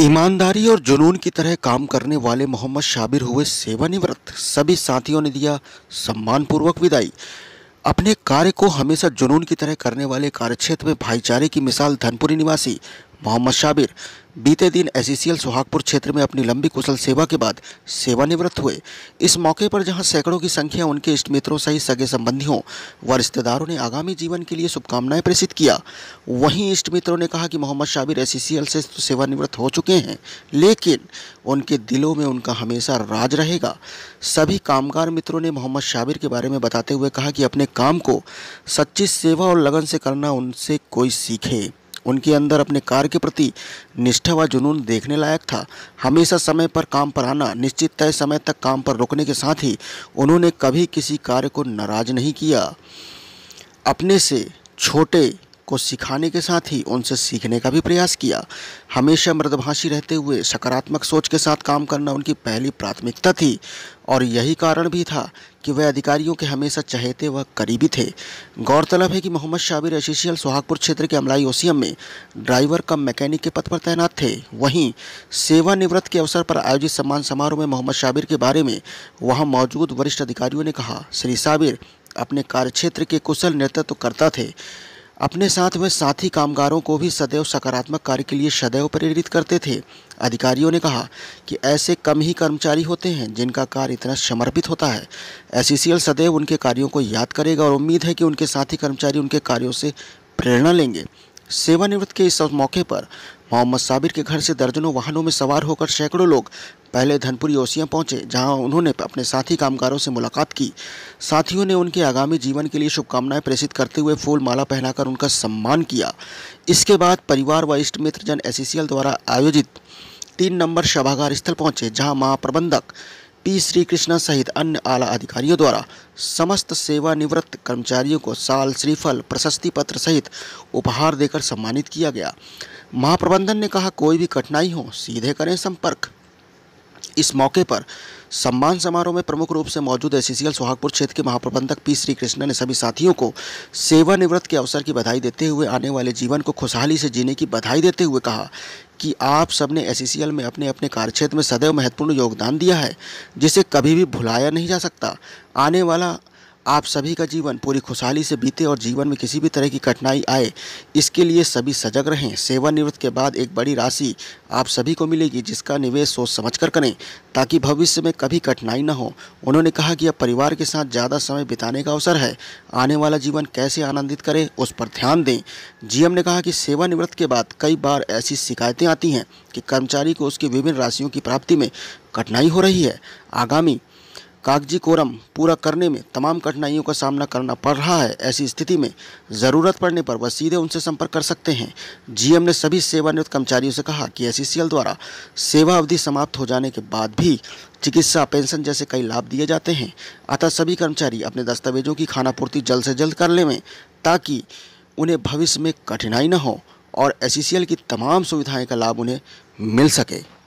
ईमानदारी और जुनून की तरह काम करने वाले मोहम्मद शाबिर हुए सेवानिवृत्त सभी साथियों ने दिया सम्मानपूर्वक विदाई अपने कार्य को हमेशा जुनून की तरह करने वाले कार्यक्षेत्र में भाईचारे की मिसाल धनपुरी निवासी मोहम्मद शाबिर बीते दिन एसीसीएल सुहागपुर क्षेत्र में अपनी लंबी कुशल सेवा के बाद सेवानिवृत्त हुए इस मौके पर जहां सैकड़ों की संख्या उनके इष्ट मित्रों सहित सगे संबंधियों व रिश्तेदारों ने आगामी जीवन के लिए शुभकामनाएं प्रेषित किया वहीं इष्ट मित्रों ने कहा कि मोहम्मद शाबिर एसईसीएल से तो सेवानिवृत्त हो चुके हैं लेकिन उनके दिलों में उनका हमेशा राज रहेगा सभी कामगार मित्रों ने मोहम्मद शाबिर के बारे में बताते हुए कहा कि अपने काम को सच्ची सेवा और लगन से करना उनसे कोई सीखे उनके अंदर अपने कार्य के प्रति निष्ठा व जुनून देखने लायक था हमेशा समय पर काम पर आना निश्चित तय समय तक काम पर रुकने के साथ ही उन्होंने कभी किसी कार्य को नाराज नहीं किया अपने से छोटे को सिखाने के साथ ही उनसे सीखने का भी प्रयास किया हमेशा मृदभाषी रहते हुए सकारात्मक सोच के साथ काम करना उनकी पहली प्राथमिकता थी और यही कारण भी था कि वह अधिकारियों के हमेशा चहेते व करीबी थे गौरतलब है कि मोहम्मद शाबिर एशिशियल सुहागपुर क्षेत्र के अमलाई ओसीएम में ड्राइवर कम मैकेनिक के पद पर तैनात थे वहीं सेवानिवृत्त के अवसर पर आयोजित सम्मान समारोह में मोहम्मद शाबिर के बारे में वहां मौजूद वरिष्ठ अधिकारियों ने कहा श्री साबिर अपने कार्यक्षेत्र के कुशल नेतृत्व करता थे अपने साथ वे साथी कामगारों को भी सदैव सकारात्मक कार्य के लिए सदैव प्रेरित करते थे अधिकारियों ने कहा कि ऐसे कम ही कर्मचारी होते हैं जिनका कार्य इतना समर्पित होता है एस सदैव उनके कार्यों को याद करेगा और उम्मीद है कि उनके साथी कर्मचारी उनके कार्यों से प्रेरणा लेंगे सेवानिवृत्त के इस मौके पर मोहम्मद साबिर के घर से दर्जनों वाहनों में सवार होकर सैकड़ों लोग पहले धनपुरी ओसियाँ पहुंचे जहां उन्होंने अपने साथी कामगारों से मुलाकात की साथियों ने उनके आगामी जीवन के लिए शुभकामनाएं प्रेषित करते हुए फूल माला पहनाकर उनका सम्मान किया इसके बाद परिवार व इष्ट मित्रजन एस द्वारा आयोजित तीन नंबर सभागार स्थल पहुंचे जहाँ महाप्रबंधक पी श्री कृष्णा सहित अन्य आला अधिकारियों द्वारा समस्त सेवानिवृत्त कर्मचारियों को साल श्रीफल प्रशस्ति पत्र सहित उपहार देकर सम्मानित किया गया महाप्रबंधन ने कहा कोई भी कठिनाई हो सीधे करें संपर्क इस मौके पर सम्मान समारोह में प्रमुख रूप से मौजूद एससीसीएल सुहागपुर क्षेत्र के महाप्रबंधक पी श्री कृष्णा ने सभी साथियों को सेवानिवृत्त के अवसर की बधाई देते हुए आने वाले जीवन को खुशहाली से जीने की बधाई देते हुए कहा कि आप सबने एससीसीएल में अपने अपने कार्यक्षेत्र में सदैव महत्वपूर्ण योगदान दिया है जिसे कभी भी भुलाया नहीं जा सकता आने वाला आप सभी का जीवन पूरी खुशहाली से बीते और जीवन में किसी भी तरह की कठिनाई आए इसके लिए सभी सजग रहें सेवानिवृत्त के बाद एक बड़ी राशि आप सभी को मिलेगी जिसका निवेश सोच समझ कर करें ताकि भविष्य में कभी कठिनाई न हो उन्होंने कहा कि अब परिवार के साथ ज़्यादा समय बिताने का अवसर है आने वाला जीवन कैसे आनंदित करें उस पर ध्यान दें जी ने कहा कि सेवानिवृत्त के बाद कई बार ऐसी शिकायतें आती हैं कि कर्मचारी को उसकी विभिन्न राशियों की प्राप्ति में कठिनाई हो रही है आगामी कागजी कोरम पूरा करने में तमाम कठिनाइयों का सामना करना पड़ रहा है ऐसी स्थिति में ज़रूरत पड़ने पर वह सीधे उनसे संपर्क कर सकते हैं जीएम ने सभी सेवानिवृत्त कर्मचारियों से कहा कि एसईसीएल द्वारा सेवा अवधि समाप्त हो जाने के बाद भी चिकित्सा पेंशन जैसे कई लाभ दिए जाते हैं अतः सभी कर्मचारी अपने दस्तावेजों की खानापूर्ति जल्द से जल्द कर लेवें ताकि उन्हें भविष्य में कठिनाई न हो और एस की तमाम सुविधाएँ का लाभ उन्हें मिल सके